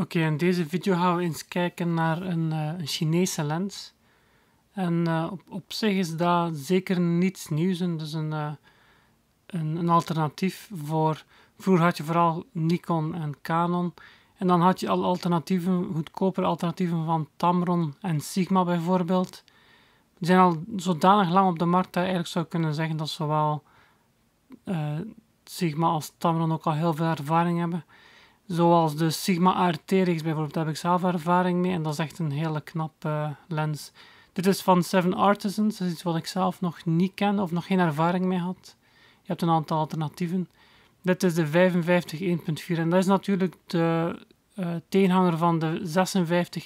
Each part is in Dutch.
Oké, in deze video gaan we eens kijken naar een, eh, een Chinese lens. En eh, op, op zich is dat zeker niets nieuws en dus een, eh, een, een, alternatief voor... Vroeger had je vooral Nikon en Canon. En dan had je al alternatieven, goedkopere alternatieven van Tamron en Sigma bijvoorbeeld. Die zijn al zodanig lang op de markt dat je eigenlijk zou kunnen zeggen dat zowel Sigma als Tamron ook al heel veel ervaring hebben... Zoals de Sigma RT-reeks bijvoorbeeld, daar heb ik zelf ervaring mee en dat is echt een hele knappe eh, lens. Dit is van Seven Artisans, dat is iets wat ik zelf nog niet ken of nog geen ervaring mee had. Je hebt een aantal alternatieven. Dit is de 55 1.4 en dat is natuurlijk de uh, eh, tegenhanger van de 56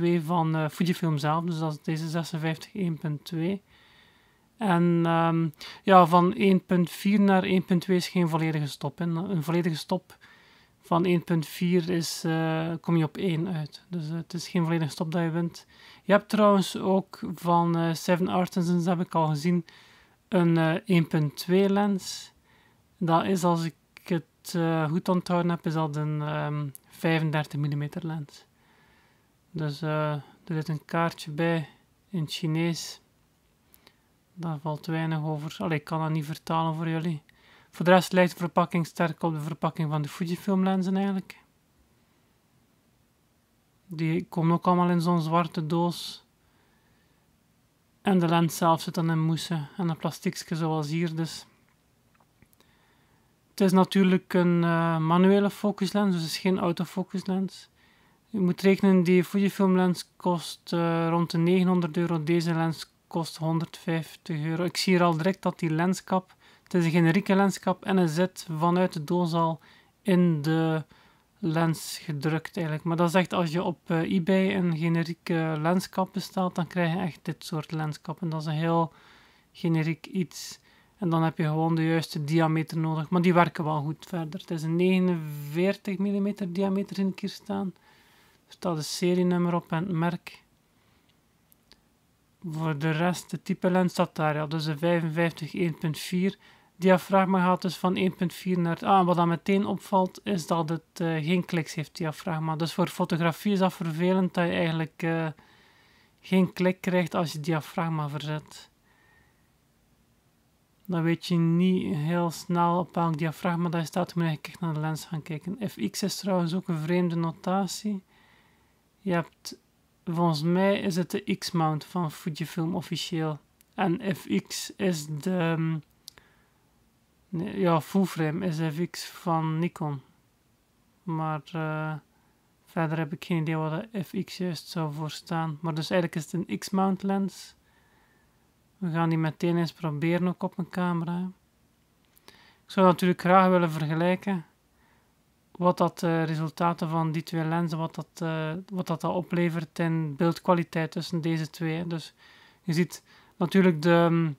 1.2 van eh, Fujifilm zelf, dus dat is deze 56 1.2. En ehm, ja, van 1.4 naar 1.2 is geen volledige stop. Een volledige stop van 1.4 is, eh, kom je op 1 uit. Dus eh, het is geen volledige stop dat je wint. Je hebt trouwens ook van uh, Seven Artisans, heb ik al gezien, een 1.2 lens. Dat is, als ik het goed onthouden heb, is dat een 35 ehm, mm lens. Dus er zit een kaartje bij in Chinees. Daar valt weinig over. Allee, ik kan dat niet vertalen voor jullie. Voor de rest lijkt de verpakking sterk op de verpakking van de Fujifilm lenzen eigenlijk. Die komen ook allemaal in zo'n zwarte doos. En de lens zelf zit dan in moesen en een plastiekje zoals hier dus. Het is natuurlijk een uh, manuele focuslens, dus het is geen autofocuslens. Je moet rekenen, die Fujifilm lens kost eh, rond de 900 euro. Deze lens kost 150 euro. Ik zie hier al direct dat die lenskap het is een generieke lenskap en het zit vanuit de doos al in de lens gedrukt eigenlijk. Maar dat is echt als je op eh, eBay een generieke lenskap bestelt, dan krijg je echt dit soort lenskappen. Dat is een heel generiek iets. En dan heb je gewoon de juiste diameter nodig. Maar die werken wel goed verder. Het is een 49 mm diameter in keer staan. Er staat een serienummer op en het merk. Voor de rest, de type lens staat daar. Ja. Dus een 55 1.4 diafragma gaat dus van 1.4 naar... Ah, wat dan meteen opvalt is dat het eh, geen kliks heeft, diafragma. Dus voor fotografie is dat vervelend dat je eigenlijk eh, geen klik krijgt als je diafragma verzet. Dan weet je niet heel snel op welk diafragma dat je staat. Je moet naar de lens gaan kijken. FX is trouwens ook een vreemde notatie. Je hebt... Volgens mij is het de X-mount van Fujifilm officieel. En FX is de... Ehm, Nee, ja, fullframe SFX van Nikon. Maar eh, verder heb ik geen idee wat de FX juist zou voor staan. Maar dus eigenlijk is het een X-mount lens. We gaan die meteen eens proberen ook op mijn camera. Ik zou natuurlijk graag willen vergelijken wat dat eh, resultaten van die twee lenzen, wat dat, eh, wat dat, dat oplevert in beeldkwaliteit tussen deze twee. Dus je ziet natuurlijk de... Mm,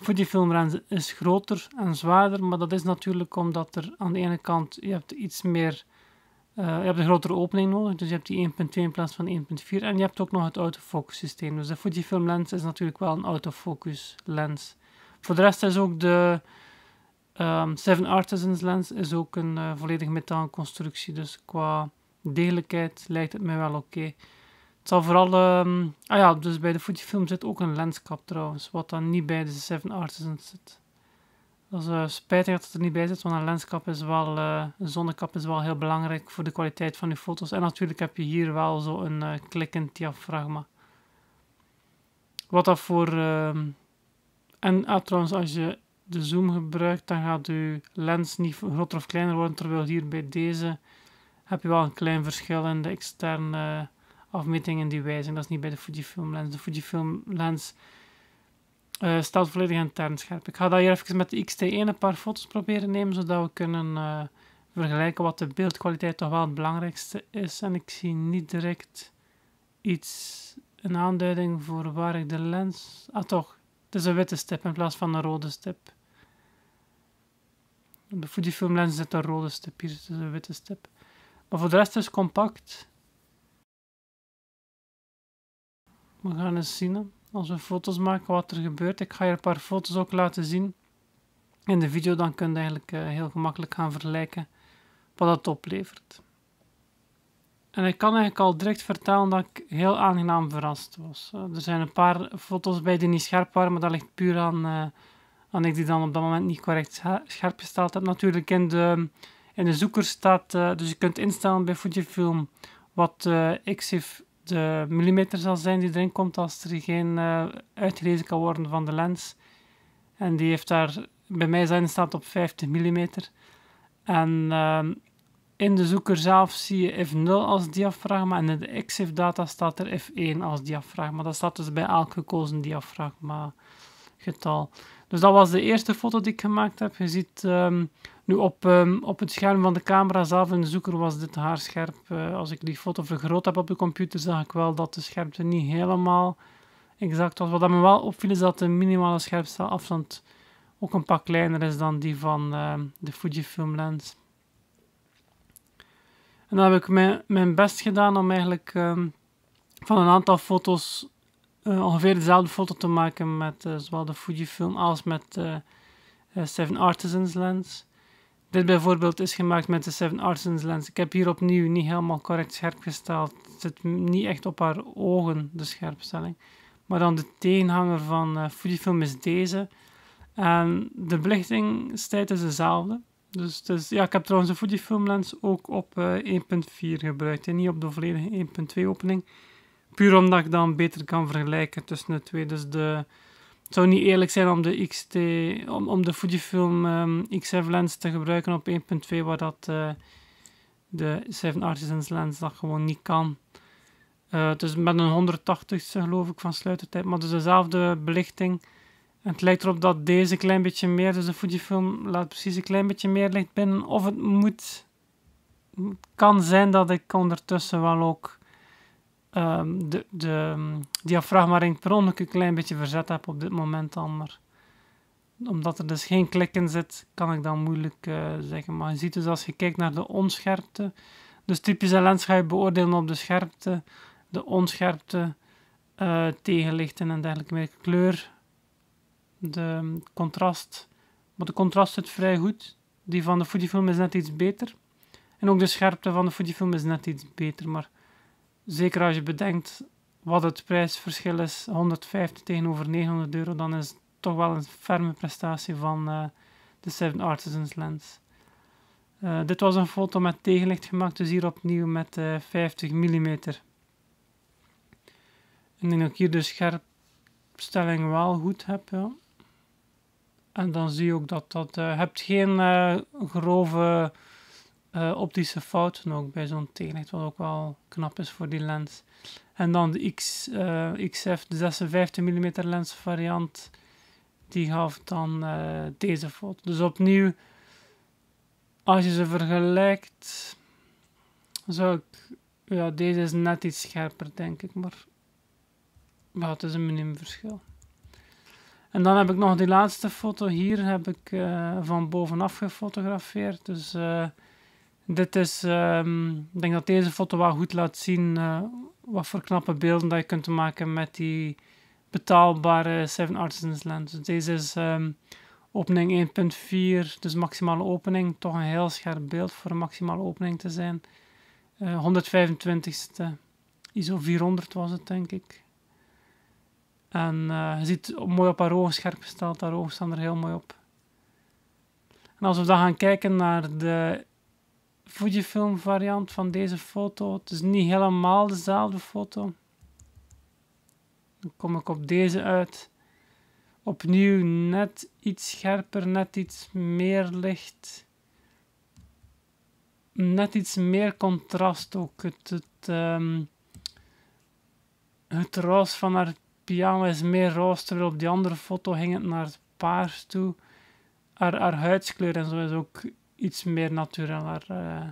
voor die filmlens is groter en zwaarder, maar dat is natuurlijk omdat er aan de ene kant je hebt iets meer, eh, je hebt een grotere opening nodig, dus je hebt die 1.2 in plaats van 1.4 en je hebt ook nog het autofocus systeem. Dus de Fujifilm-lens is natuurlijk wel een autofocus lens. Voor de rest is ook de ehm, Seven Artisans lens is ook een eh, volledig metaal constructie, dus qua degelijkheid lijkt het mij wel oké. Het zal vooral... Ehm, ah ja, dus bij de Fujifilm zit ook een lenskap trouwens. Wat dan niet bij de Seven Artisans zit. Dat is eh, spijtig dat het er niet bij zit, want een lenskap is wel... Eh, een zonnekap is wel heel belangrijk voor de kwaliteit van je foto's. En natuurlijk heb je hier wel zo'n uh, eh, klikkend diafragma. Wat dat voor... Ehm, en ah, trouwens, als je de zoom gebruikt, dan gaat je lens niet groter of kleiner worden. Terwijl hier bij deze heb je wel een klein verschil in de externe afmetingen die wij Dat is niet bij de Fujifilm lens. De Fujifilm lens uh, eh, staat volledig in het Ik ga dat hier even met de X-T1 een paar foto's proberen nemen, zodat we kunnen eh, vergelijken wat de beeldkwaliteit toch wel het belangrijkste is. En ik zie niet direct iets, een aanduiding voor waar ik de lens... Ah toch, het is een witte stip in plaats van een rode stip. de Fujifilm lens zit een rode stip, hier dus is een witte stip. Maar voor de rest is het compact. We gaan eens zien als we foto's maken wat er gebeurt. Ik ga je een paar foto's ook laten zien in de video. Dan kun je eigenlijk eh, heel gemakkelijk gaan vergelijken wat dat oplevert. En ik kan eigenlijk al direct vertellen dat ik heel aangenaam verrast was. er zijn een paar foto's bij die niet scherp waren, maar dat ligt puur aan, uh, aan ik die dan op dat moment niet correct scherp gesteld heb. Natuurlijk in de, in de zoeker staat, eh, dus je kunt instellen bij Fujifilm wat uh, XF de millimeter zal zijn die erin komt als er geen eh, uitgelezen kan worden van de lens. En die heeft daar, bij mij zijn staat op 50 mm. En eh, in de zoeker zelf zie je F0 als diafragma en in de XIF data staat er F1 als diafragma. Dat staat dus bij elk gekozen diafragma dus dat was de eerste foto die ik gemaakt heb. Je ziet ehm, nu op, ehm, op het scherm van de camera zelf in de zoeker was dit haarscherp. Uh, eh, als ik die foto vergroot heb op de computer, zag ik wel dat de scherpte niet helemaal exact was. Wat me wel opviel is dat de minimale scherpstelafstand ook een pak kleiner is dan die van uh, de Fujifilm lens. En dan heb ik mijn, mijn best gedaan om eigenlijk van een aantal foto's eh, ongeveer dezelfde foto te maken met eh, zowel de Fujifilm als met eh, Seven Artisans lens. Dit bijvoorbeeld is gemaakt met de Seven Artisans lens. Ik heb hier opnieuw niet helemaal correct scherp gesteld. Het zit niet echt op haar ogen, de scherpstelling. Maar dan de tegenhanger van uh, Fujifilm is deze. En de belichtingstijd is dezelfde. Dus, ja, ik heb trouwens de Fujifilm lens ook op 1.4 gebruikt en niet op de volledige 1.2 opening. Puur omdat ik dan beter kan vergelijken tussen de twee. Dus de, het zou niet eerlijk zijn om de, XT, om, om de Fujifilm um, ehm, XF lens te gebruiken op 1.2, waar dat eh, de 7 Artisans lens dat gewoon niet kan. Uh, het is met een 180ste geloof ik van sluitertijd, maar dus dezelfde belichting. het lijkt erop dat deze een klein beetje meer, dus de Fujifilm laat precies een klein beetje meer licht binnen. Of het moet, het kan zijn dat ik ondertussen wel ook um, de, de ehm, diafragma-ring per ongeluk een klein beetje verzet heb op dit moment dan. Maar omdat er dus geen klik in zit, kan ik dan moeilijk eh, zeggen. Maar je ziet dus als je kijkt naar de onscherpte, dus typische lens ga je beoordelen op de scherpte, de onscherpte, uh, tegenlichten en dergelijke meer. Kleur, de ehm, contrast. Maar de contrast zit vrij goed. Die van de Fujifilm is net iets beter. En ook de scherpte van de Fujifilm is net iets beter. Maar zeker als je bedenkt wat het prijsverschil is, 150 tegenover 900 euro, dan is het toch wel een ferme prestatie van eh, de Seven Artisans lens. Eh, dit was een foto met tegenlicht gemaakt, dus hier opnieuw met 50 eh, mm. Ik denk dat ik hier de scherpstelling wel goed heb. En dan zie je ook dat dat... je hebt geen grove eh, optische fouten ook bij zo'n tegenlicht, wat ook wel knap is voor die lens. En dan de X, eh, XF, de 56 mm lens variant, die gaf dan eh, deze foto. Dus opnieuw, als je ze vergelijkt, zou ik, ja deze is net iets scherper denk ik, maar, maar het is een minim verschil. En dan heb ik nog die laatste foto hier, heb ik van bovenaf gefotografeerd, dus... Dit is, ehm, ik denk dat deze foto wel goed laat zien eh, wat voor knappe beelden dat je kunt maken met die betaalbare Seven Artisans lens. Dus deze is um, opening 1.4, dus maximale opening. Toch een heel scherp beeld voor een maximale opening te zijn. 125ste, eh, ISO 400 was het denk ik. En eh, je ziet mooi op haar ogen scherp gesteld, haar ogen staan er heel mooi op. En als we dan gaan kijken naar de Fujifilm variant van deze foto. Het is niet helemaal dezelfde foto. Dan kom ik op deze uit. Opnieuw net iets scherper, net iets meer licht. Net iets meer contrast ook. Het, het, um, het roos van haar pyjama is meer roos, terwijl op die andere foto ging het naar het paars toe. Haar, haar huidskleur en zo is ook iets meer natureller. Eh.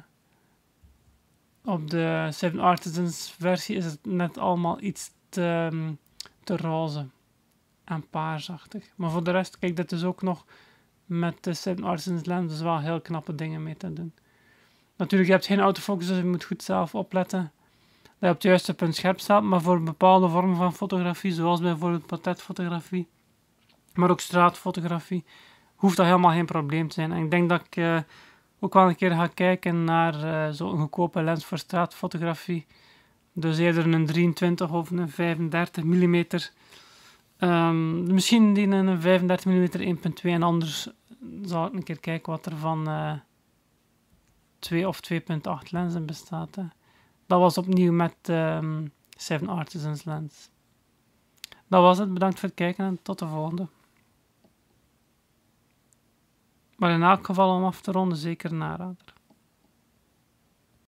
op de Seven Artisans versie is het net allemaal iets te, mm, te roze en paarsachtig. Maar voor de rest, kijk, dit is dus ook nog met de Seven Artisans lens dus wel heel knappe dingen mee te doen. Natuurlijk, je hebt geen autofocus, dus je moet goed zelf opletten dat je op het juiste punt scherp staat. Maar voor bepaalde vormen van fotografie, zoals bijvoorbeeld patetfotografie. maar ook straatfotografie, hoeft dat helemaal geen probleem te zijn. En ik denk dat ik eh, ook wel een keer ga kijken naar eh, zo'n goedkope lens voor straatfotografie. Dus eerder een 23 of een 35 mm. Ehm, misschien die een 35 mm 1.2 en anders zal ik een keer kijken wat er van uh, eh, 2 of 2.8 lenzen bestaat. Hè. Dat was opnieuw met um, Seven Artisans lens. Dat was het. Bedankt voor het kijken en tot de volgende. Maar in elk geval om af te ronden zeker een